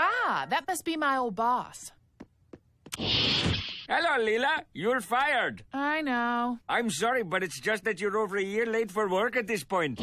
Ah, that must be my old boss. Hello, Leela. You're fired. I know. I'm sorry, but it's just that you're over a year late for work at this point.